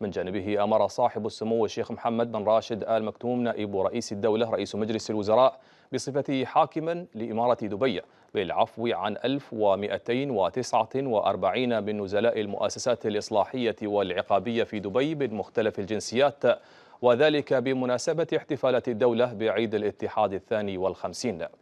من جانبه أمر صاحب السمو الشيخ محمد بن راشد آل مكتوم نائب رئيس الدولة رئيس مجلس الوزراء بصفته حاكما لإمارة دبي بالعفو عن 1249 من نزلاء المؤسسات الإصلاحية والعقابية في دبي من مختلف الجنسيات وذلك بمناسبة احتفالات الدولة بعيد الاتحاد الثاني والخمسين